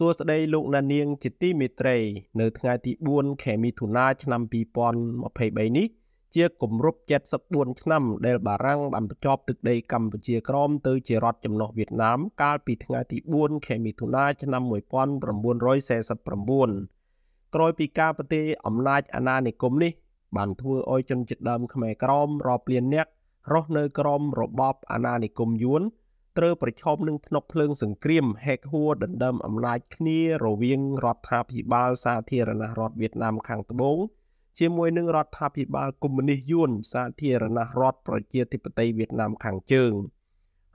សួស្តីលោកអ្នកនាងជាទីមេត្រី នៅថ្ងៃទី4ខែមិថុនាឆ្នាំ2023នេះ ជាគម្រប់74ឆ្នាំដែលបារាំងបានបញ្ចប់ទឹកដីកម្ពុជាក្រមទៅជារដ្ឋចំណោះវៀតណាមកាលពីថ្ងៃទី4ខែមិថុនាឆ្នាំ1949ក្រោយពីការប្រទេអំណាចអាណានិគមនេះ បានធ្វើឲ្យជនជាតិដើមខ្មែរក្រមរាប់លាននាក់រស់នៅក្រម របបអាណានិគមយួនត្រូវប្រឈមនឹងភ្នប់ភ្លើងសង្គ្រាមហែកហួរដណ្ដើមអំណាចគ្នារវាងរដ្ឋាភិបាលសាធារណរដ្ឋវៀតណាមខាងត្បូងជាមួយនឹងរដ្ឋាភិបាលកុម្មុយនីសយួនសាធារណរដ្ឋប្រជាធិបតេយ្យវៀតណាមខាងជើង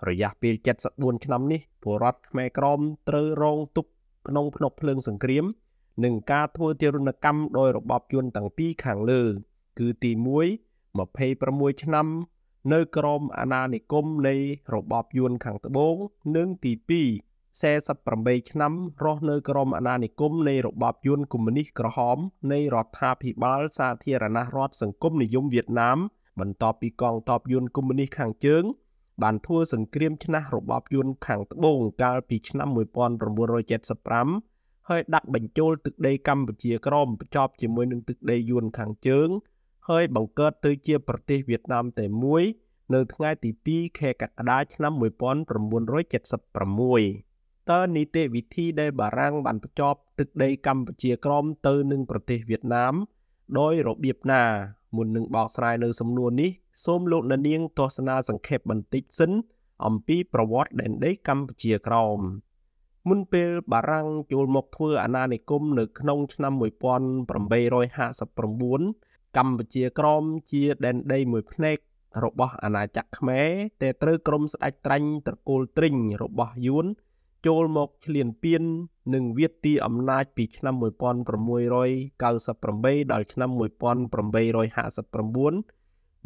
រយៈពេល74ឆ្នាំនេះពលរដ្ឋខ្មែរក្រមត្រូវរងទុក្ខក្នុងភ្នប់ភ្លើងសង្គ្រាមនិងការធ្វើទារុណកម្មដោយរបបយួនទាំងពីរខាងលើ គឺទី1 26ឆ្នាំនៅក្រមអាណានិគមនៃរបបយួនខាងត្បូងនិងទី2 48ឆ្នាំរស់នៅក្រមអាណានិគមនៃរបបយួនកុម្មុយនីសក្រហមនៃរដ្ឋាភិបាលសាធារណរដ្ឋសង្គមនិយមវៀតណាម បន្ទាប់ពីកងទ័ពយួនកុម្មុយនីសខាងជើងបានធ្វើសង្គ្រាមឈ្នះរបបយួនខាងត្បូងកាលពីឆ្នាំ1975ហើយដាក់បញ្ចូលទឹកដីកម្ពុជាក្រមបញ្ចប់ជាមួយនឹងទឹកដីយួនខាងជើងហើយបង្កើតទៅជា ប្រទេសវៀតណាមតែមួយ នៅថ្ងៃទី2ខែកក្កដាឆ្នាំ1976តើនីតិវិធីដែលបារាំងបានបញ្ចប់ទឹកដីកម្ពុជាក្រមទៅនឹងប្រទេសវៀតណាមដោយរបៀបណាមុននឹងបកស្រាយនៅសំណួរនេះសូមលោកអ្នកនាងទស្សនា សង្ខេបបន្តិចសិន អំពីប្រវត្តិដែនដី កម្ពុជាក្រមមុនពេល បារាំងចូលមកធ្វើអាណានិគមនៅក្នុងឆ្នាំ1859កម្ពុជាក្រមជាដែនដីមួយផ្នែករបស់អាណាចក្រខ្មែរតែត្រូវក្រមស្ដេចត្រាញ់ត្រកូលត្រិញរបស់យួនចូលមកឆ្លៀនពៀននិងវាទីអំណាចពីឆ្នាំ1698ដល់ឆ្នាំ1859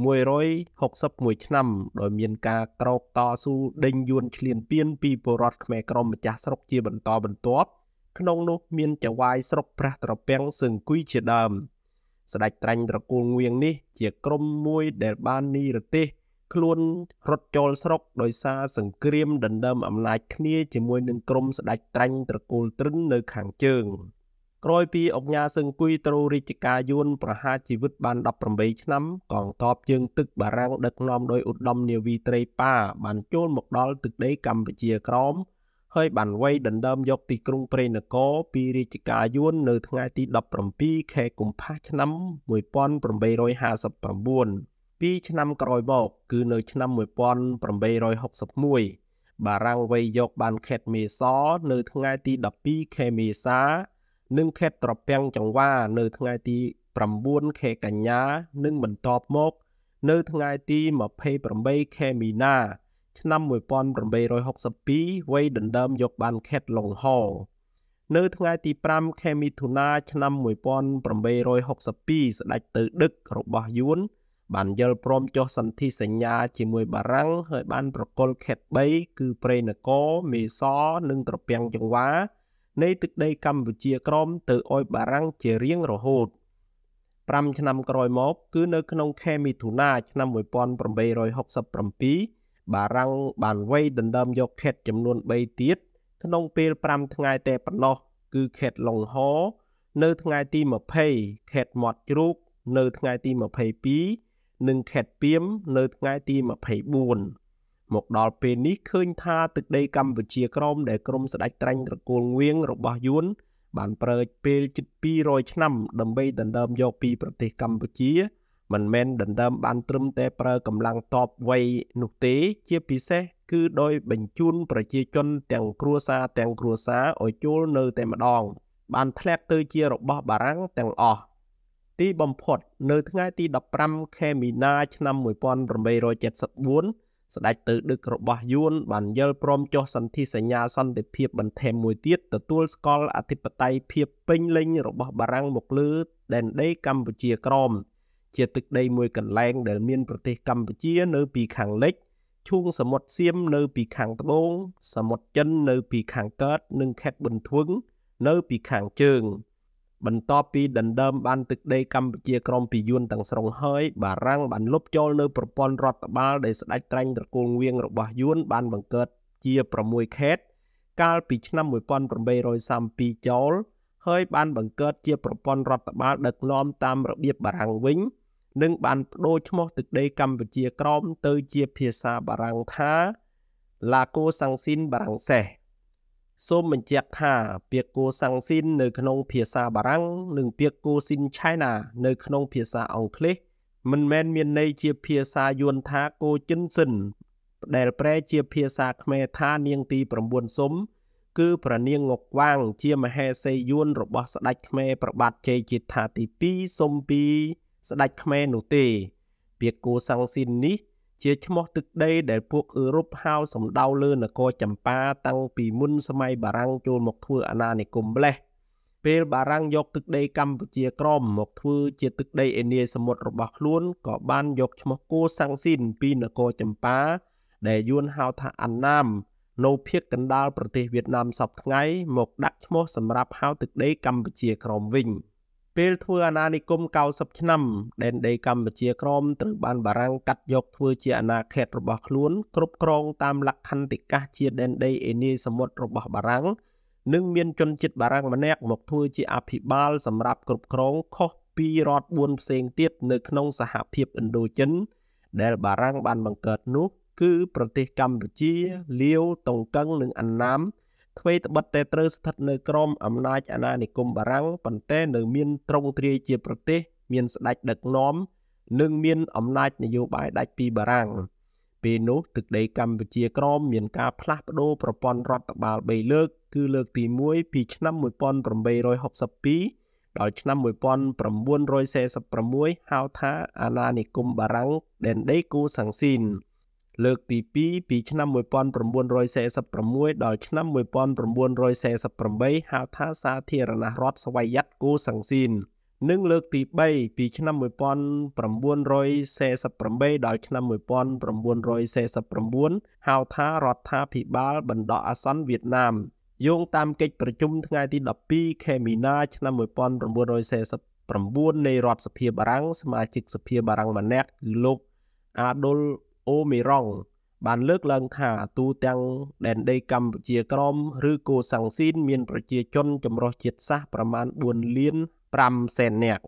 161ឆ្នាំដោយមានការក្រោកតស៊ូដេញយួនឈ្លានពានពីបុរដ្ឋខ្មែរក្រមម្ចាស់ស្រុកជាបន្តបន្ទាប់ក្នុងនោះមានចវាយស្រុកព្រះត្រពាំងសឹងគុយជាដើមស្ដេចត្រាញ់ត្រកូលងៀងនេះជាក្រុមមួយដែលបាននីរទេសខ្លួនរត់ចូលស្រុកដោយសារសង្គ្រាមដណ្ដើមអំណាចគ្នាជាមួយនឹងក្រុមស្ដេចត្រាញ់ត្រកូលត្រឹងនៅខាងជើងក្រោយពីអង្គញាសង្គួយត្រូវរាជការយួនប្រហារជីវិតបាន18ឆ្នាំកងទ័ពជើងទឹកបារាំងដឹកនាំដោយឧត្តមនាវីត្រីប៉ាបានចូលមកដល់ទឹកដីកម្ពុជាក្រោមហើយបានវាយដណ្ដើមយកទីក្រុងព្រៃនគរពីរាជការយួននៅថ្ងៃទី17ខែកុម្ភៈឆ្នាំ1859ពីឆ្នាំក្រោយមកគឺនៅឆ្នាំ1861បារាំងវាយយកបានខេត្តមេសនៅថ្ងៃទី12ខែមេសា និងខេត្តត្រពាំងចង្វានៅថ្ងៃទី9ខែកញ្ញា និងបន្ទាប់មកនៅថ្ងៃទី28ខែមីនាឆ្នាំ1862វ៉េដណ្ដើមយកបានខេត្តឡុងហោនៅថ្ងៃទី5ខែមិថុនាឆ្នាំ1862ស្ដេចទៅដឹករបស់យួនបានយល់ព្រមចុះសន្ធិសញ្ញា ជាមួយបារាំងហើយបានប្រកល់ខេត្ត3គឺព្រៃនគរមេសរនិងត្រពាំងចង្វា នៃ ទឹកដីកម្ពុជាក្រមទៅឲ្យបារាំងជារៀងរហូត5ឆ្នាំក្រោយមកគឺនៅក្នុងខែមិថុនាឆ្នាំ1867បារាំងបានវាយដណ្ដើមយកខេត្តចំនួន3ទៀតក្នុងពេល5ថ្ងៃតែប៉ុណ្ណោះគឺខេត្តឡុងហនៅថ្ងៃទី20ខេត្តមាត់ជ្រូកនៅថ្ងៃទី22និងខេត្តពាមនៅថ្ងៃទី24មកដល់ពេលនេះឃើញថាទឹកដីកម្ពុជាក្រមដែលក្រមស្ដេចត្រាញ់ត្រកូលងៀងរបស់យួនបានប្រើពេលជិត200ឆ្នាំដើម្បីដណ្ដើមយកពីប្រទេសកម្ពុជាមិនមែនដណ្ដើមបានត្រឹមតែប្រើកម្លាំងតបវ័យនោះទេ ជាពិសេសគឺដោយបញ្ជូនប្រជាជនទាំងគ្រួសារទាំងគ្រួសារឲ្យចូលនៅតែម្ដង បានធ្លាក់ទៅជារបស់បារាំងទាំងអស់ទីបំផុតនៅថ្ងៃទី15ខែមីនាឆ្នាំ1874ស្ដេចទៅដឹករបស់យួនបានយល់ព្រមចុះសន្ធិសញ្ញាសន្តិភាពបន្ថែមមួយទៀតទទួលស្គាល់អធិបតេយ្យភាពពេញលេញរបស់បារាំងមកលើដែនដីកម្ពុជាក្រោមជាទឹកដីមួយកន្លែងដែលមានប្រទេសកម្ពុជានៅពីខាងលិចឈូងសមុទ្រសៀមនៅពីខាងត្បូង សមុទ្រចិននៅពីខាងកើតនិងខេត្តបន្ទាយនៅពីខាងជើងបន្ទាប់ពីដណ្ដើមបានទឹកដីកម្ពុជាក្រមពីយួនទាំងស្រុងហើយបារាំងបានលុបចោលនៅប្រព័ន្ធរដ្ឋបាលដែលស្ដេចត្រាញ់ត្រកូលងៀងរបស់យួនបានបង្កើតជា6ខេត្តកាលពីឆ្នាំ1832ចូលហើយបានបង្កើតជាប្រព័ន្ធរដ្ឋបាលដឹកនាំតាមរបៀបបារាំងវិញនិងបានបដូរឈ្មោះទឹកដីកម្ពុជាក្រោមទៅជាភាសាបារាំងថាឡាកូសាំងស៊ីនបារាំងសេះសូមបញ្ជាក់ថា ពាក្យគូសាំងស៊ីននៅក្នុងភាសាបារាំង និងពាក្យគូស៊ីនឆៃណានៅក្នុងភាសាអង់គ្លេសមិនមែនមានន័យជាភាសាយួនថាគូចិនសិនដែលប្រែជាភាសាខ្មែរថានាងទី9សុំគឺព្រះនាងងុកវាង ជាមហេសីយួនរបស់ស្ដេចខ្មែរប្របាទជ័យជិតថាទី2សុំ2ស្ដេចខ្មែរនោះទេពាក្យគូសាំងស៊ីននេះជាឈ្មោះទឹកដីដែលពួកអឺរ៉ុបហៅ សម្ដៅលើនគរចម្ប៉ាតាំងពីមុនសម័យបារាំងចូល មកធ្វើអាណានិគមម្លេះពេលបារាំងយក ទឹកដីកម្ពុជាក្រម មកធ្វើជាទឹកដីឯនីសមុទ្ររបស់ខ្លួនក៏បានយកឈ្មោះគូសាំងស៊ីនពីនគរចម្ប៉ាដែលយួនហៅថាអាណាមនៅភៀកកណ្ដាលប្រទេសវៀតណាមសពថ្ងៃ មកដាក់ឈ្មោះសម្រាប់ហៅ ទឹកដីកម្ពុជាក្រមវិញ។ពេលធ្វើអាណានិគម90ឆ្នាំដែនដីកម្ពុជាក្រមត្រូវបានបារាំងកាត់យកធ្វើជាអាណាខេត្តរបស់ខ្លួនគ្រប់គ្រងតាមលក្ខន្តិកាសជាដែនដីអេនីសមុទ្ររបស់បារាំងនិងមានជនជាតិបារាំងម្នាក់មកធ្វើជាអភិបាល សម្រាប់គ្រប់គ្រងខុសពីរដ្ឋ4ផ្សេងទៀត នៅក្នុងសហភាពឥណ្ឌូចិន ដែល បារាំងបានបង្កើតនោះគឺប្រទេសកម្ពុជាលាវតុងកឹងនិងអណ្ណាមទ្វេត្បិតតែត្រូវស្ថិតនៅក្រោមអំណាចអាណានិគមបារាំងប៉ុន្តែនៅមានទ្រង់ទ្រាយជាប្រទេសមានស្ដេចដឹកនាំនិងមានអំណាចនយោបាយដាច់ពីបារាំងពេលនោះទឹកដីកម្ពុជាក្រមមានការផ្លាស់ប្ដូរប្រព័ន្ធរដ្ឋបាល3លើកគឺលើកទី1ពីឆ្នាំ1862ដល់ឆ្នាំ1946ហៅថាអាណានិគមបារាំងដែនដីកូសាំងស៊ីនលើកទី2ពីឆ្នាំ1946ដល់ឆ្នាំ1948ហៅថាសាធារណរដ្ឋស្វ័យ័តគូសាំងស៊ីននិងលើកទី3ពីឆ្នាំ1948ដល់ឆ្នាំ1949ហៅថារដ្ឋាភិបាលបណ្ដោះអាសន្នវៀតណាមយោងតាមកិច្ចប្រជុំថ្ងៃទី12ខែមីនាឆ្នាំ1949នៃរដ្ឋសភាបារាំងសមាជិកសភាបារាំងម្នាក់គឺលោកអាដុលអូមេរ៉ង់បានលើកឡើងថាទូទាំងដែនដីកម្ពុជាក្រមឬកូសាំងស៊ីន មានប្រជាជនចម្រុះជាតិសាសប្រមាណ4លាន5សែននាក់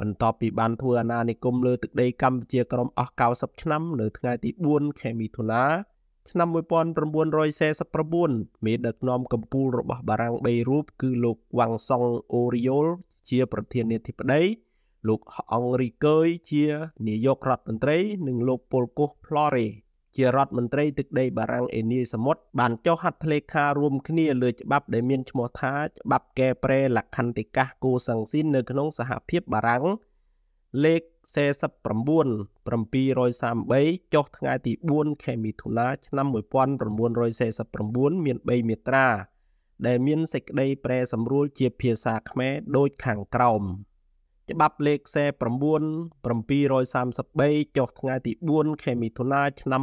បន្ទាប់ពីបានធ្វើអាណានិគមលើទឹកដីកម្ពុជាក្រមអស់90ឆ្នាំនៅថ្ងៃទី4ខែមិថុនាឆ្នាំ1949មេដឹកនាំកម្ពុជារបស់បារាំង3រូបគឺលោកវ៉ាងសុងអូរីយ៉ូល ជាប្រធានាធិបតីលោកអង់រីកើយជានាយករដ្ឋមន្ត្រីនិងលោកពលកុសផ្លរេជារដ្ឋមន្ត្រីទឹកដីបារាំងអេនីសមុទ្របានចុះហត្ថលេខារួម គ្នាលើច្បាប់ដែលមានឈ្មោះថាច្បាប់កែប្រែលក្ខន្តិកាសគូសង្ស៊ីននៅក្នុងសហភាពបារាំងលេខ49733ចុះថ្ងៃទី4ខែមិថុនាឆ្នាំ1949មាន3មាត្រាដែល មានសេចក្តីប្រែសម្រួលជាភាសាខ្មែរដូចខាងក្រោមច្បាប់លេខ49733ចុះថ្ងៃទី4ខែមិថុនាឆ្នាំ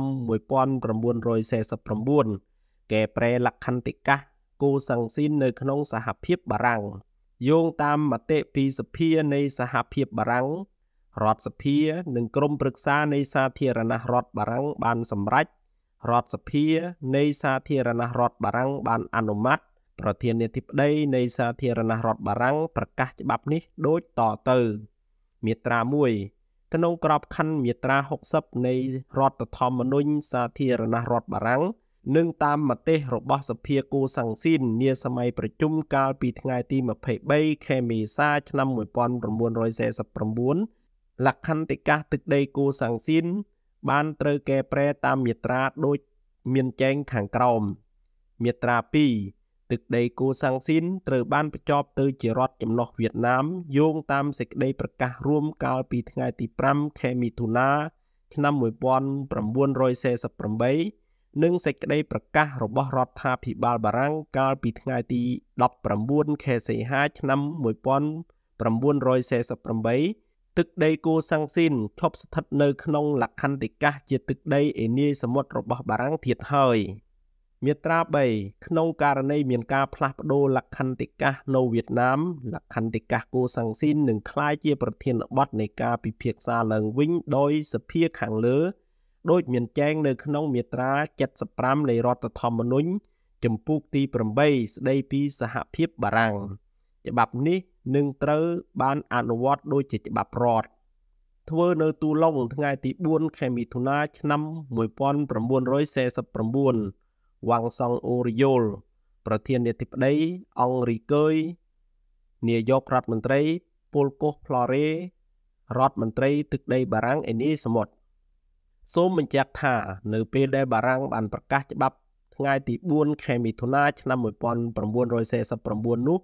1949កែប្រែលក្ខន្តិកាសគូសាំងស៊ីននៅក្នុងសហភាពបារាំងយោងតាមមតិពីសភានៃសហភាពបារាំងរដ្ឋសភានិងក្រុមប្រឹក្សានៃសាធារណរដ្ឋបារាំងបានសម្រេចរដ្ឋសភានៃសាធារណរដ្ឋបារាំងបានអនុម័តប្រធាននាយបតីនៃសាធារណរដ្ឋបារាំងប្រកាសច្បាប់នេះដូចតទៅមាត្រា1ក្នុងក្របខ័ណ្ឌមាត្រា60នៃរដ្ឋធម្មនុញ្ញសាធារណរដ្ឋបារាំងនិងតាមមតិរបស់សភាគូសាំងស៊ីននាសម័យប្រជុំកាលពីថ្ងៃទី23ខែមេសាឆ្នាំ1949លក្ខន្តិកាសទឹកដីគូសាំងស៊ីនបានត្រូវកែប្រែតាមមាត្រាដូចមានចែងខាងក្រោមមាត្រា2ទឹកដីកូសាំងស៊ីនត្រូវបានបញ្ចប់ទៅជារដ្ឋចំណោះវៀតណាមយោងតាមសេចក្តីប្រកាសរួមកាលពីថ្ងៃទី5ខែមិថុនាឆ្នាំ1948និងសេចក្តីប្រកាសរបស់រដ្ឋាភិបាលបារាំងកាលពីថ្ងៃទី19ខែសីហាឆ្នាំ1948ទឹកដីកូសាំងស៊ីនឈប់ស្ថិតនៅក្នុងលក្ខន្តិកាសជាទឹកដីអេនីសមុទ្ររបស់បារាំងទៀតហើយ។មាត្រា3ក្នុងករណីមានការផ្លាស់ប្តូរលក្ខន្តិកាសនៅវៀតណាម លក្ខន្តិកាសកូសាំងស៊ីននឹងคล้ายជាប្រធានបទនៃការពិភាក្សាឡើងវិញដោយសភាខាងលើដោយមានចែងនៅក្នុងមាត្រា75នៃរដ្ឋធម្មនុញ្ញចំពោះទី8ស្ដីពីសហភាពបារាំងច្បាប់នេះនឹងត្រូវបានអនុវត្តដោយជាច្បាប់រដ្ឋធ្វើនៅទូឡុងថ្ងៃទី4ខែមិថុនាឆ្នាំ1949វ៉ាងសុងអ៊ូរយូលប្រធាននាយកបដីអង្គរីកើយនាយករដ្ឋមន្ត្រីពលកុសផ្លរេរដ្ឋមន្ត្រី ទឹកដីបារាំងអេនីសមុទ្រសូមបញ្ជាក់ថា នៅពេលដែលបារាំងបានប្រកាសច្បាប់ថ្ងៃទី4ខែមិថុនាឆ្នាំ1949នោះ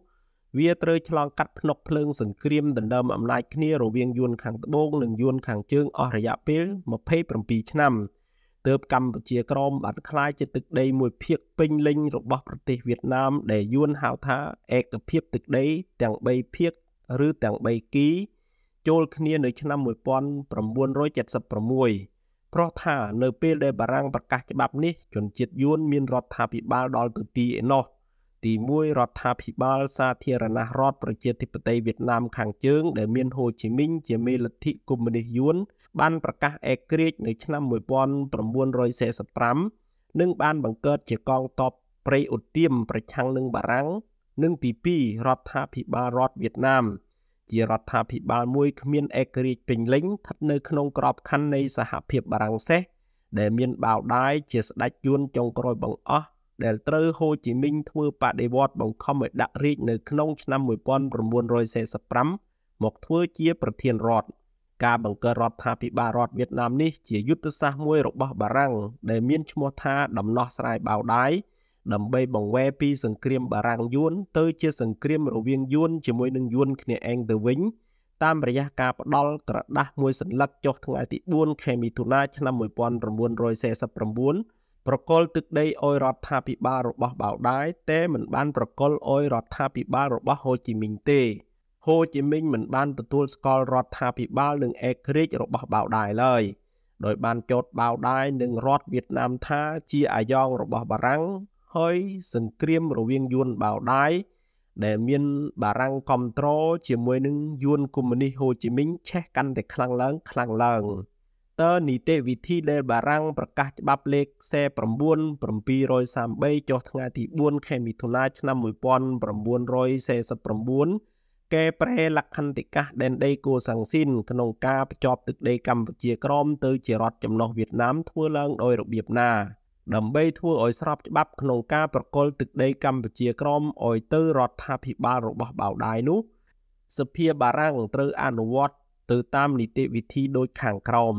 វាត្រូវឆ្លងកាត់ភ្នុកភ្លើងសង្គ្រាមដណ្ដើមអំណាចគ្នារវាងយួនខាងត្បូងនិងយួនខាងជើងអស់រយៈពេល27ឆ្នាំទើបកម្ពុជាក្រមបានคล้ายជាទឹកដីមួយភាគពេញលេញរបស់ប្រទេសវៀតណាមដែលយួនហៅថាឯកភាពទឹកដីទាំង3ភាគឬទាំង3គីចូលគ្នានៅឆ្នាំ1976ព្រោះថានៅពេលដែលបារាំងប្រកាសច្បាប់នេះជនជាតិយួនមានរដ្ឋាភិបាលដល់ទៅ2ឯណោះទី1រដ្ឋាភិបាលសាធារណរដ្ឋប្រជាធិបតេយ្យវៀតណាមខាងជើងដែលមានហូជីមីញជាមេលទ្ធិកុម្មុយនីសយួនបានប្រកាសឯករាជ្យនៅឆ្នាំ1945និងបានបង្កើតជាកងទ័ពប្រៃឧទាមប្រឆាំងនឹងបារាំង និងទី2រដ្ឋាភិបាលរដ្ឋវៀតណាមជារដ្ឋាភិបាលមួយគ្មានឯករាជ្យពេញលេញស្ថិតនៅក្នុងក្របខ័ណ្ឌនៃសហភាពបារាំងសេះដែលមានបាវដាយជាស្ដេចយួនចុងក្រោយបង្អស់ដែលត្រូវហូជីមីញធ្វើបដិវត្តបង្ខំឲ្យដាក់រាជនៅក្នុងឆ្នាំ1945មកធ្វើជាប្រធានរដ្ឋ។ការបង្កើតរដ្ឋាភិបាលរដ្ឋវៀតណាមនេះជាយុទ្ធសាស្ត្រមួយរបស់បារាំងដែលមានឈ្មោះថាដំណោះស្រាយបៅដាយដើម្បីបង្វែរពីសង្គ្រាមបារាំងយួនទៅជាសង្គ្រាមរវាងយួនជាមួយនឹងយួនគ្នាឯងទៅវិញតាមរយៈការផ្ដល់ក្រដាស់មួយសន្លឹកចុះថ្ងៃទី4ខែមិថុនាឆ្នាំ1949ប្រកល់ទឹកដីអយរដ្ឋាភិបាលរបស់បៅដាយតែមិនបានប្រកល់អយរដ្ឋាភិបាលរបស់ហូជីមីញទេហូជីមីញមិនបានទទួលស្គាល់រដ្ឋាភិបាលនិងឯករាជ្យរបស់បាវដាយឡើយដោយបានចោទបាវដាយនិងរដ្ឋវៀតណាមថាជាអាយ៉ងរបស់បារាំង ហើយសង្គ្រាមរវាងយួនបាវដាយដែលមានបារាំងគ្រប់គ្រងជាមួយនឹងយួនកុម្មុយនីសហូជីមីញឆេះកាន់តែខ្លាំងឡើងខ្លាំងឡើងតើនីតិវិធីដែលបារាំងប្រកាសច្បាប់លេខ49 733ចុះថ្ងៃទី4ខែមិថុនាឆ្នាំ1949កែប្រែលក្ខន្តិកាសដែនដីគួសាំងស៊ីនក្នុងការបញ្ចប់ទឹកដីកម្ពុជាក្រមទៅជារដ្ឋចំណុះវៀតណាមធ្វើឡើងដោយរបៀបណាដើម្បីធ្វើឲ្យស្របច្បាប់ក្នុងការប្រគល់ទឹកដីកម្ពុជាក្រមឲ្យទៅរដ្ឋាភិបាលរបស់បាវដាយនោះសភាបារាំងត្រូវអនុវត្តទៅតាមនីតិវិធីដូចខាងក្រោម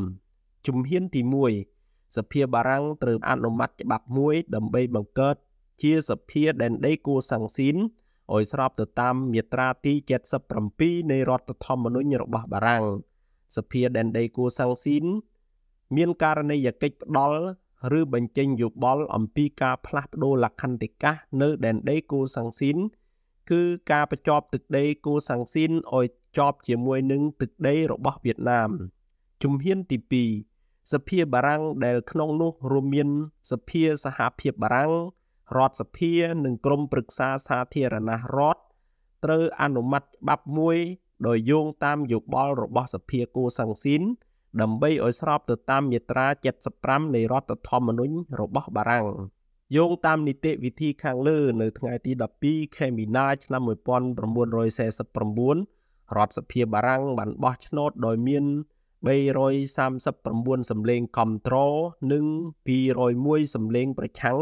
ជំហានទី1សភាបារាំងត្រូវអនុម័តច្បាប់មួយដើម្បីបង្កើតជាសភាដែនដីគួសាំងស៊ីនឲ្យស្របទៅតាមមាត្រាទី77នៃរដ្ឋធម្មនុញ្ញរបស់បារាំងសភាដែនដីគួសាំងស៊ីនមានករណីយកិច្ចផ្ដាល់ឬបញ្ចេញយោបល់អំពីការផ្លាស់ប្ដូរលក្ខន្តិកាសនៅដែនដីគូសាំងស៊ីនគឺការបញ្ចប់ទឹកដីគូសាំងស៊ីនឲ្យជាប់ជាមួយនឹងទឹកដីរបស់វៀតណាមជំហានទី2សភាបារាំងដែលក្នុងនោះរួមមានសភាសហភាពបារាំងរដ្ឋសភានិងក្រមព្រឹក្សាសាធារណរដ្ឋត្រូវអនុម័តច្បាប់មួយ ដោយយោងតាមយោបល់របស់សភាគូសាំងស៊ីនដើម្បីឲ្យស្រប ទៅតាមមាត្រា75នៃរដ្ឋធម្មនុញ្ញរបស់បារាំងយោងតាមនីតិវិធីខាងលើ នៅថ្ងៃទី12ខែមីនាឆ្នាំ1949រដ្ឋសភាបារាំងបានបោះឆ្នោតដោយមាន339សម្លេងគាំទ្រនិង201សម្លេងប្រឆាំង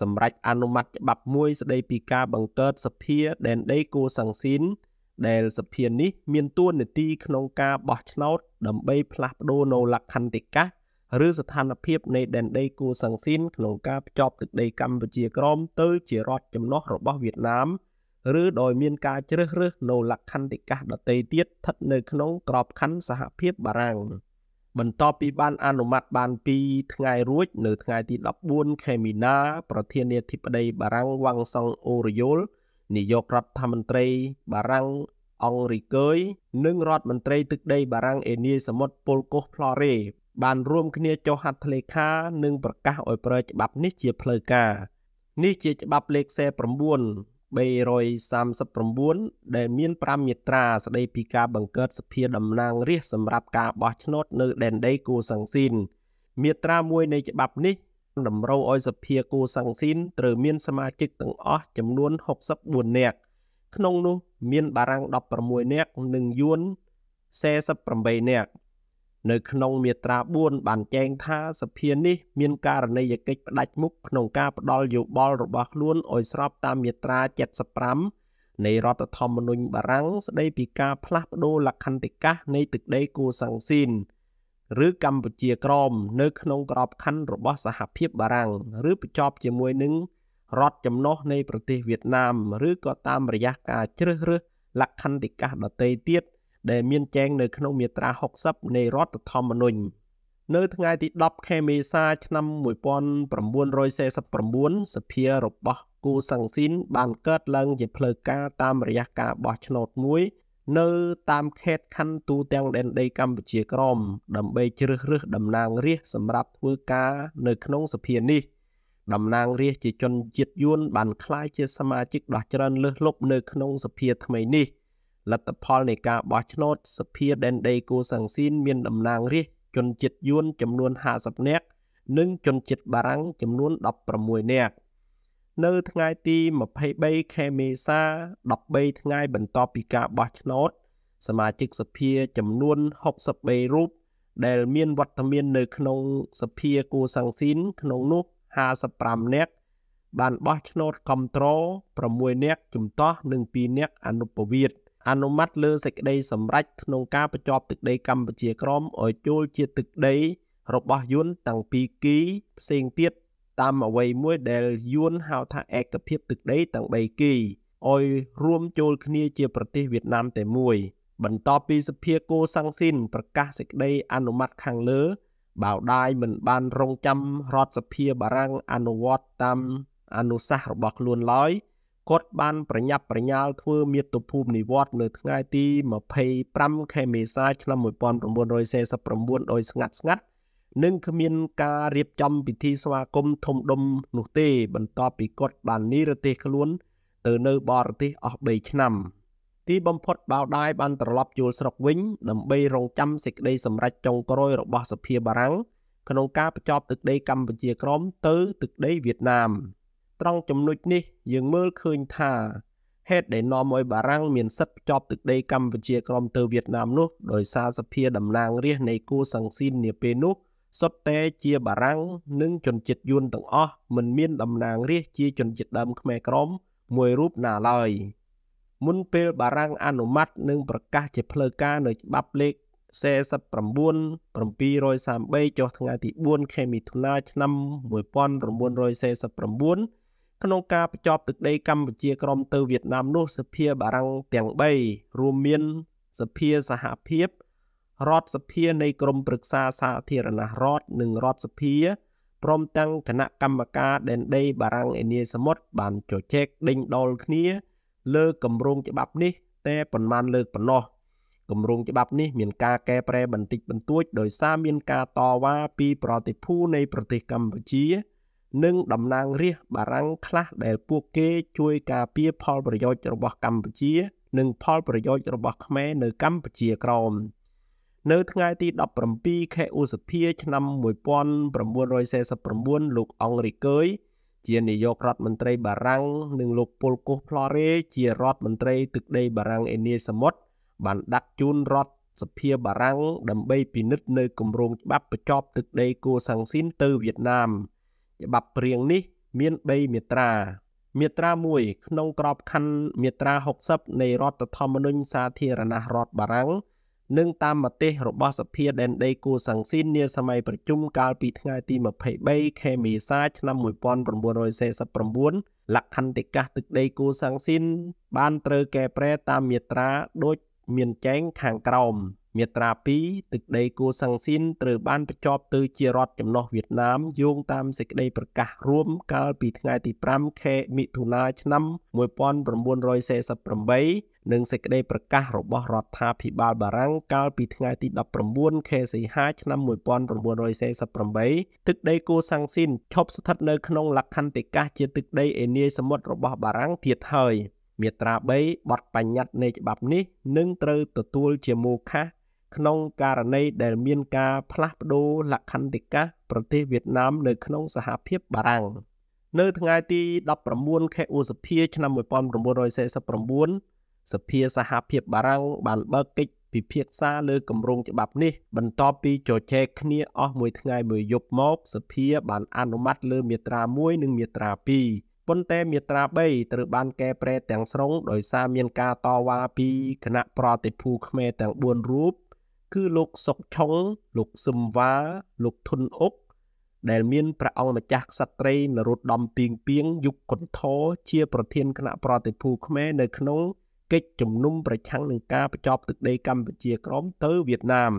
សម្រាប់អនុម័តច្បាប់មួយស្ដីពីការបង្កើតសភាដែនដីគួសាំងស៊ីនដែលសភានេះមានទួនាទីក្នុងការបោះឆ្នោតដើម្បីផ្លាស់ប្ដូរនៅលក្ខន្តិកាឬស្ថានភាពនៃដែនដីគួសាំងស៊ីន ក្នុងការភ្ជាប់ទឹកដីកម្ពុជាក្រមទៅជារដ្ឋចំណោះរបស់វៀតណាម ឬដោយមានការជ្រើសរើសនៅលក្ខន្តិកាដតីទៀតស្ថិតនៅក្នុងក្របខ័ណ្ឌសហភាពបារាំង។បន្ទាប់ពីបានអនុម័តបាន2ថ្ងៃរួចនៅថ្ងៃទី14ខែមីនាប្រធានាធិបតីបារាំងវ៉ាងសុងអូរយ៉ូលនាយករដ្ឋមន្ត្រី បារាំងអង់រីកើយនិងរដ្ឋមន្ត្រីទឹកដីបារាំងអេនីសមុទ្រពលកុសផ្លរ៉េបានរួមគ្នាចុះហត្ថលេខា និងប្រកាសឲ្យប្រើច្បាប់នេះជាផ្លូវការនេះជាច្បាប់លេខ49 339ដែលមាន5មាត្រាស្តីពីការបង្កើតសភាតំណាងរាស្ត្រសម្រាប់ការបោះឆ្នោតនៅដែនដីកូសាំងស៊ីនមាត្រាមួយនៃច្បាប់នេះតម្រូវឲ្យសភាគូសាំងស៊ីនត្រូវមាន សមាជិកទាំងអស់ចំនួន64នាក់ក្នុងនោះ មាន បារាំង16នាក់និងយួន48នាក់នៅក្នុងមាត្រា4បានចែងថាសភានេះ មានករណីយកិច្ចផ្ដាច់មុខក្នុងការផ្ដល់យោបល់របស់ខ្លួនឲ្យស្របតាមមាត្រា75នៃរដ្ឋធម្មនុញ្ញបារាំងស្ដីពីការផ្លាស់ប្ដូរលក្ខន្តិកាសនៃទឹកដីកូសាំងស៊ីនឬកម្ពុជាក្រម នៅក្នុងក្របខ័ណ្ឌរបស់សហភាពបារាំងឬបញ្ចប់ជាមួយនឹងរដ្ឋចំណុះនៃប្រទេសវៀតណាម ឬក៏តាមរយៈការជ្រើសរើសលក្ខន្តិកាសដទៃទៀតដែលមានចែងនៅក្នុងមាត្រា60នៃរដ្ឋធម្មនុញ្ញនៅថ្ងៃទី10ខែមេសាឆ្នាំ1949សភារបស់គូសាំងស៊ីនបានកើតឡើងជាផ្លូវការតាមរយៈការបោះឆ្នោតមួយ នៅ តាមខេត្តខណ្ឌទូទាំងដែនដីកម្ពុជាក្រមដើម្បីជ្រើសរើសតំណាងរាស្ត្រសម្រាប់ធ្វើការ នៅក្នុងសភានេះតំណាងរាស្ត្រជាជនជាតិយួនបានក្លាយជាសមាជិកដោះច្រើនលើសលប់នៅក្នុងសភា ថ្មីនេះ។លទ្ធផលនៃការបោះឆ្នោតសភាដែនដីកូសាំងស៊ីន មានតំណាងរាស្ត្រជនជាតិយួនចំនួន50នាក់និងជនជាតិបារាំងចំនួន16នាក់នៅថ្ងៃទី23ខែមេសា13ថ្ងៃបន្ទាប់ពីការបោះឆ្នោតសមាជិកសភាចំនួន63រូបដែលមានវត្តមាននៅក្នុងសភាគូសាំងស៊ីន ក្នុងនោះ55នាក់បានបោះឆ្នោតគាំទ្រ6នាក់ជំទាស់និង2នាក់អនុប្រវត្តិអនុម័តលើសេចក្តីសម្រេចក្នុងការបញ្ចប់ទឹកដីកម្ពុជាក្រមឲ្យចូលជាទឹកដីរបស់យួនតាំងពីគីផ្សេងទៀតតាមអ្វីមួយដែលយួនហៅថាឯកភាពទឹកដីទាំង3គីឲ្យរួមចូលគ្នាជាប្រទេសវៀតណាមតែមួយបន្ទាប់ពីសភាកូសាំងស៊ីនប្រកាសសេចក្តីអនុម័តខាងលើបាវដាយមិនបានរងចាំរដ្ឋសភាបារាំងអនុវត្តតាមអនុសាសន៍របស់ខ្លួនឡើយគាត់បានប្រញាប់ប្រញាល់ធ្វើមាតុភូមិនិវត្តនៅថ្ងៃទី25ខែមេសាឆ្នាំ1949ដោយស្ងាត់ស្ងាត់និងគ្មានការរៀបចំពិធីស្វាគមន៍ធំដុំនោះទេបន្ទាប់ពីគាត់បាននិរទេសខ្លួន ទៅនៅបរទេសអស់3ឆ្នាំទីបំផុតបាវដាយបានត្រឡប់ចូលស្រុកវិញដើម្បីរងចាំសេចក្តីសម្រេចចុងក្រោយរបស់សភាបារាំងក្នុងការបញ្ចប់ទឹកដីកម្ពុជាក្រមទៅទឹកដីវៀតណាមត្រង់ចំណុចនេះយើងមើលឃើញថាហេតុដែលនាំឲ្យបារាំងមានសិទ្ធិភ្ជាប់ទឹកដីកម្ពុជាក្រំទៅវៀតណាមនោះដោយសារសភាតំណាងរាស្ត្រនៃគូសង្ស៊ីននាពេលនោះសុទ្ធតែជាបារាំងនិងជនជាតិយួនទាំងអស់មិនមានតំណាងរាស្ត្រជាជនជាតិដើមខ្មែរក្រមមួយរូបណាឡើយមុនពេលបារាំងអនុម័តនិងប្រកាសជាផ្លូវការនៅច្បាប់លេខ49733ចុះថ្ងៃទី4ខែមិថុនាឆ្នាំ1949ក្នុងការបញ្ចប់ទឹកដី កម្ពុជាក្រមទៅវៀតណាមនោះសភាបារាំងទាំង3រួមមានសភាសហភាពរដ្ឋសភានៃក្រមប្រឹក្សាសាធារណរដ្ឋនិងរដ្ឋសភាព្រមទាំងគណៈកម្មការដែនដីបារាំងអេនីសមុទ្របានជជែកដេញដោលគ្នាលើគម្រោងច្បាប់នេះតែប៉ុន្មានលើកប៉ុណ្ណោះគម្រោងច្បាប់នេះ មានការកែប្រែបន្តិចបន្តួចដោយសារមានការតវ៉ាពីប្រតិភូនៃប្រទេសកម្ពុជានិងតំណាងរាស្ត្របារាំងខ្លះដែលពួកគេជួយការពារផលប្រយោជន៍របស់កម្ពុជា និងផលប្រយោជន៍របស់ខ្មែរនៅកម្ពុជាក្រោមនៅថ្ងៃទី17ខែឧសភាឆ្នាំ1949លោកអង់រីកយជានាយករដ្ឋមន្ត្រីបារាំងនិងលោកពលកុសផ្លរេជារដ្ឋមន្ត្រីទឹកដីបារាំងអេនីសមុទ្របានដាក់ជូនរដ្ឋសភាបារាំងដើម្បីពិនិត្យនៅគម្រោងច្បាប់បញ្ចប់ទឹកដីកូសាំងស៊ីនទៅវៀតណាម។ច្បាប់ព្រៀងនេះមាន3មាត្រាមាត្រា1ក្នុងក្របខ័ណ្ឌមាត្រា60នៃរដ្ឋធម្មនុញ្ញសាធារណរដ្ឋបារាំងនិងតាមមតិរបស់សភាដែនដីគូសាំងស៊ីននា សម័យប្រជុំកាលពីថ្ងៃទី23ខែមេសាឆ្នាំ1949លក្ខន្តិកាសទឹកដីគូសាំងស៊ីនបានត្រូវកែប្រែតាមមាត្រាដូចមានចែងខាងក្រោមមាត្រា2ទឹកដីគួសាំងស៊ីនត្រូវបានបញ្ចប់ទៅ ជារដ្ឋចំណោះវៀតណាមយោងតាមសេចក្តីប្រកាសរួមកាលពីថ្ងៃទី5ខែមិថុនាឆ្នាំ1948និងសេចក្តីប្រកាសរបស់រដ្ឋាភិបាលបារាំងកាលពីថ្ងៃទី19ខែសីហាឆ្នាំ1948ទឹកដីគួសាំងស៊ីនឈប់ស្ថិតនៅក្នុង លក្ខន្តិកាសជាទឹកដីឯនីយសមុទ្ររបស់បារាំងទៀតហើយមាត្រា3បទបញ្ញត្តិនៃច្បាប់នេះនឹងត្រូវទទួលជាមូខាក្នុងករណីដែលមានការផ្លាស់ប្តូរលក្ខន្តិកាប្រទេសវៀតណាមនៅក្នុងសហភាពបារាំងនៅថ្ងៃទី19ខែឧសភាឆ្នាំ1949សភាសហភាពបារាំងបានបើកកិច្ចពិភាក្សាលើគម្រោងច្បាប់នេះ បន្ទាប់ពីជជែកគ្នាអស់មួយថ្ងៃមួយយប់មកសភាបានអនុម័តលើមាត្រា1និងមាត្រា2ប៉ុន្តែមាត្រា3ត្រូវបានកែប្រែទាំងស្រុងដោយសារមានការតវ៉ាពីគណៈប្រតិភូខ្មែរទាំង4រូបគឺលោកសុកឆុងលោកសឹមវ៉ាលោកធុនអុកដែលមានព្រះអង្គម្ចាស់ក្សត្រីនរោត្តមពីងពីងយុគកុនធជាប្រធានគណៈប្រតិភូខ្មែរនៅ ក្នុងកិច្ចជំនុំប្រឆាំងនឹងការបញ្ចប់ទឹកដីកម្ពុជាក្រម ទៅវៀតណាម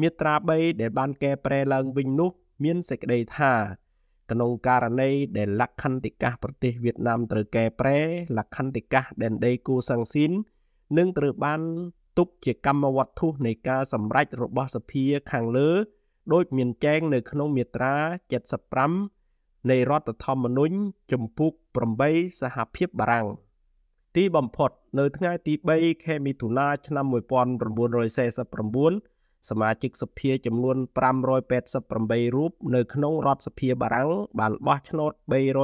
មាត្រា3ដែលបានកែប្រែឡើងវិញនោះមានសេចក្តីថាក្នុងករណីដែលលក្ខន្តិកាសប្រទេសវៀតណាមត្រូវកែប្រែលក្ខន្តិកាសដែនដីគូសាំងស៊ីននឹងត្រូវបានទុកជាកម្មវត្ថុនៃការសម្រេចរបស់សភាខាងលើដោយមានចែងនៅក្នុងមាត្រា75នៃរដ្ឋធម្មនុញ្ញជំពូក8សហភាពបារាំងទីបំផុត នៅថ្ងៃទី3ខែមិថុនាឆ្នាំ1949សមាជិកសភាចំនួន588រូបនៅក្នុងរដ្ឋសភាបារាំងបានបោះឆ្នោត367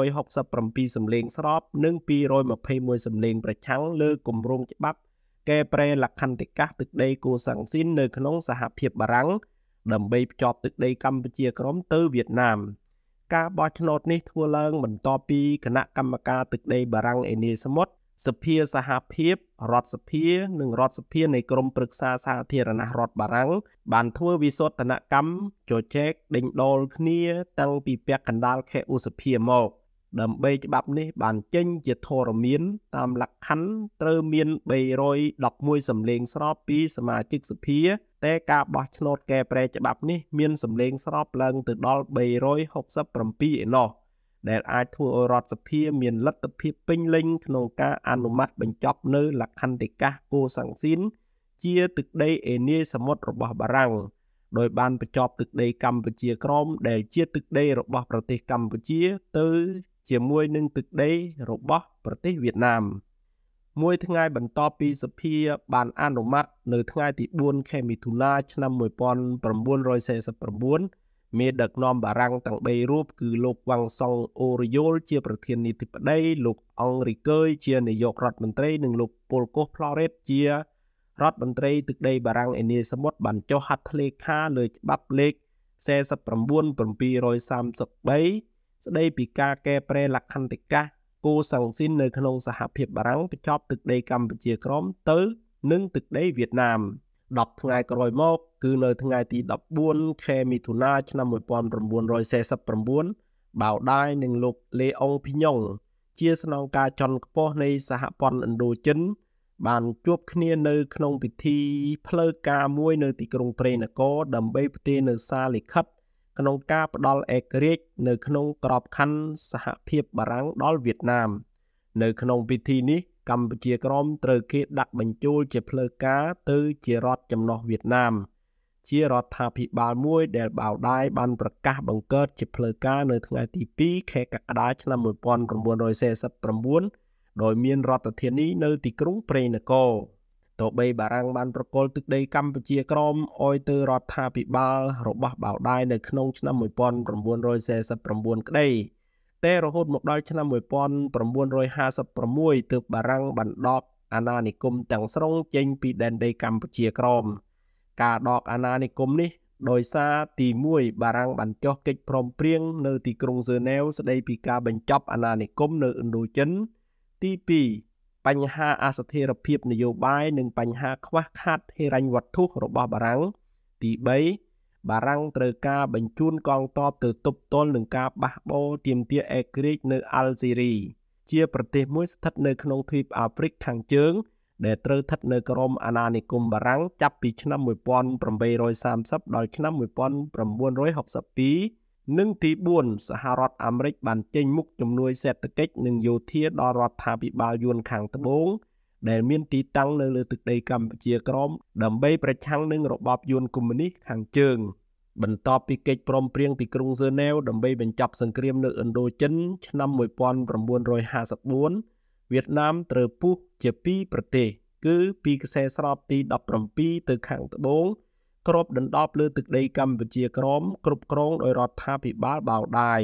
សម្លេងស្របនិង221សម្លេងប្រឆាំងលើគម្រោងច្បាប់កែប្រែលក្ខន្តិកាសទឹកដីកូសាំងស៊ីននៅក្នុងសហភាពបារាំងដើម្បីភ្ជាប់ទឹកដីកម្ពុជាក្រមទៅវៀតណាមការបោះឆ្នោតនេះធ្វើឡើងបន្ទាប់ពីគណៈកម្មការទឹកដីបារាំងអេនីសមុទ្រសភាសហភាពរដ្ឋសភានិងរដ្ឋសភានៃក្រមព្រឹក្សាសាធារណរដ្ឋបារាំងបានធ្វើវិសោធនកម្មជជែកដេញដោលគ្នាតាំងពីពាក់កណ្ដាលខែឧសភាមក។ដើម្បីច្បាប់នេះបានចេញជាធរមាន តាមលក្ខខណ្ឌត្រូវមាន311សម្លេងស្របពីសមាជិកសភា តែការបោះឆ្នោតកែប្រែច្បាប់នេះមានសម្លេងស្របឡើងទៅដល់367ឯណោះដែលអាចធ្វើឲ្យរដ្ឋសភា មានលទ្ធភាពពេញលេញក្នុងការអនុម័តបញ្ចប់នៅលក្ខន្តិកាសកូសាំងស៊ីនជាទឹកដីអេនីសមុទ្ររបស់បារាំងដោយបានបញ្ចប់ទឹកដីកម្ពុជាក្រម ដែលជាទឹកដីរបស់ប្រទេសកម្ពុជាទៅជាមួយនឹងទឹកដីរបស់ប្រទេសវៀតណាមមួយថ្ងៃបន្ទាប់ពីសភាបានអនុម័តនៅថ្ងៃទី4ខែមិថុនាឆ្នាំ1949មានដឹកនាំបារាំងទាំង3រូបគឺលោកវ៉ាងសុងអូរយូលជាប្រធាននាយដ្ឋបតីលោកអង់រីកើយជានាយករដ្ឋមន្ត្រីនិងលោកពលកុសផ្លរ៉េតជារដ្ឋមន្ត្រីទឹកដីបារាំងអេនីសមុទ្របានចុះហត្ថលេខាលើច្បាប់លេខ49733ស្ដីពីការកែប្រែលក្ខន្តិកាសគូសាំងស៊ីននៅក្នុងសហភាពបារាំងបញ្ចប់ទឹកដីកម្ពុជាក្រមទៅនឹងទឹកដីវៀតណាម10ថ្ងៃក្រោយមកគឺនៅថ្ងៃទី14ខែមិថុនាឆ្នាំ1949បាវដាយនិងលោកលេអុងភីញុងជាស្នងការជាន់ខ្ពស់នៃសហព័ន្ធឥណ្ឌូចិនបានជួបគ្នានៅក្នុងពិធីផ្លូវការមួយនៅទីក្រុងព្រៃនគរដើម្បីផ្ទេរនៅសារលិខិតក្នុងការផ្ដល់ឯករាជ្យនៅក្នុងក្របខ័ណ្ឌសហភាពបារាំងដល់វៀតណាមនៅក្នុងពិធីនេះ កម្ពុជាក្រមត្រូវគេដាក់បញ្ចូលជាផ្លូវការទៅជារដ្ឋចំណោះវៀតណាមជារដ្ឋាភិបាលមួយដែលបៅដៃបានប្រកាសបង្កើតជាផ្លូវការនៅថ្ងៃទី2ខែកក្កដាឆ្នាំ1949ដោយមានរដ្ឋធានីនៅទីក្រុងព្រៃនគរទោះបីបារាំងបានប្រកល់ទឹកដីកម្ពុជាក្រមឲ្យទៅរដ្ឋាភិបាលរបស់បាវដាយនៅក្នុងឆ្នាំ1949ក្តីតែរហូតមកដល់ឆ្នាំ1956ទើបបារាំងបានដកអាណានិគមទាំងស្រុងចេញ ពីដែនដីកម្ពុជាក្រមការដកអាណានិគមនេះ ដោយសារទី1បារាំងបានចុះកិច្ចព្រមព្រៀងនៅទីក្រុងហ្សឺណែវស្ដីពីការបញ្ចប់អាណានិគមនៅឥណ្ឌូចិនទី2បញ្ហាអស្ថិរភាពនយោបាយនិងបញ្ហាខ្វះខាតហិរញ្ញវត្ថុរបស់បារាំងទី3បារាំងត្រូវការបញ្ជូនកងទ័ពទៅទប់ទល់នឹងការបះបោរទាមទារអេក្រិចនៅអាល់ស៊ីរីជាប្រទេសមួយស្ថិតនៅក្នុងទ្វីបអាហ្វ្រិកខាងជើងដែលត្រូវស្ថិតនៅក្រោមអាណានិគមបារាំងចាប់ពីឆ្នាំ1830ដល់ឆ្នាំ1962និងទី4សហរដ្ឋអាមេរិកបានចេញមុខជំនួយសេដ្ឋកិច្ចនិងយោធាដល់រដ្ឋាភិបាលយួនខាងត្បូង ដែលមានទីតាំងនៅលើទឹកដីកម្ពុជាក្រោមដើម្បីប្រឆាំងនឹងរបបយួនកុម្មុយនីសខាងជើងបន្ទាប់ពីកិច្ចព្រមព្រៀងទីក្រុងហ្សឺណែវដើម្បីបញ្ចប់សង្គ្រាមនៅឥណ្ឌូចិនឆ្នាំ1954វៀតណាមត្រូវពុះជាពីរប្រទេសគឺពីខ្សែស្របទី17ទៅខាងត្បូងគ្របដណ្ដប់លើទឹកដីកម្ពុជាក្រមគ្រប់គ្រងដោយរដ្ឋាភិបាលបាវដាយ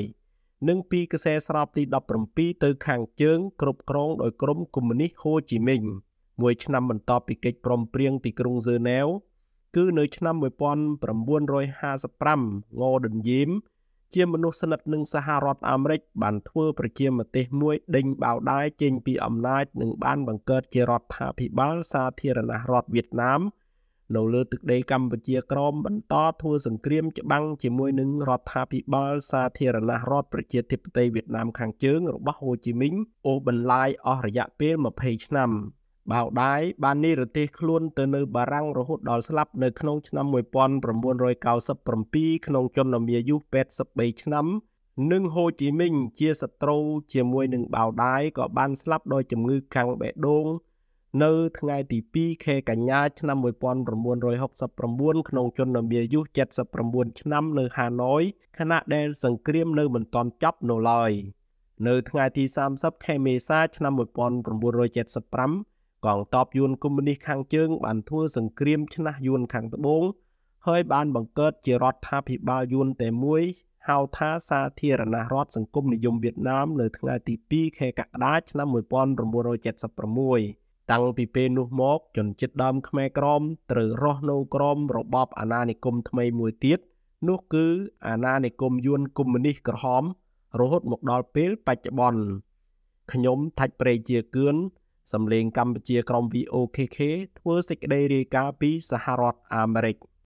និងពីខ្សែស្រោបទី17ទៅខាងជើងគ្រប់គ្រងដោយក្រុមកុម្មុយនីសហូជីមិញមួយឆ្នាំបន្ទាប់ពីកិច្ចព្រមព្រៀងទីក្រុងហ្សឺណែវគឺនៅឆ្នាំ1955ងដិនយីមជាមនុស្សស្និទ្ធនឹងសហរដ្ឋអាមេរិកបានធ្វើប្រជាមតិមួយដេញបោដាយចេញពីអំណាចនិងបានបង្កើតជារដ្ឋាភិបាលសាធារណរដ្ឋវៀតណាមនៅលើទឹកដីកម្ពុជាក្រមបន្តធ្វើសង្គ្រាមច្បាំងជាមួយនឹងរដ្ឋាភិបាលសាធារណរដ្ឋប្រជាធិបតេយ្យវៀតណាមខាងជើងរបស់ហូជីមីញអូសបន្លាយអស់រយៈពេល20ឆ្នាំបៅដាយបាននិរទេសខ្លួនទៅនៅបារាំងរហូតដល់ស្លាប់នៅក្នុងឆ្នាំ1997ក្នុងចំណោមអាយុ83ឆ្នាំនិងហូជីមីញជាសត្រូវជាមួយនឹងបៅដាយក៏បានស្លាប់ដោយជំងឺកាំងបេះដូងនៅថ្ងៃទី2ខែកញ្ញាឆ្នាំ1969ក្នុងជននាយុ79ឆ្នាំនៅហាណូយខណៈដែល សង្គ្រាម នៅមិនទាន់ចប់នៅឡើយនៅថ្ងៃទី30ខែមេសាឆ្នាំ1975កងទ័ពយួនកុម្មុយនីសខាងជើង បានធ្វើសង្គ្រាមឈ្នះយួនខាងត្បូងហើយបាន បង្កើតជារដ្ឋាភិបាលយួនតែមួយ ហៅថាសាធារណរដ្ឋសង្គមនិយមវៀតណាមនៅថ្ងៃទី2ខែកក្កដាឆ្នាំ1976តាំងពីពេលនោះមកជនជាតិដើមខ្មែរក្រមត្រូវរស់នៅក្រមរបបអាណានិគមថ្មីមួយទៀតនោះគឺអាណានិគមយួនកុម្មុយនីសក្រហមរហូតមកដល់ពេលបច្ចុប្បន្នខ្ញុំថាច់ប្រេជាគឿនសម្លេងកម្ពុជាក្រុម VOKK ធ្វើសេចក្តីរាយការណ៍ពីសហរដ្ឋអាមេរិក។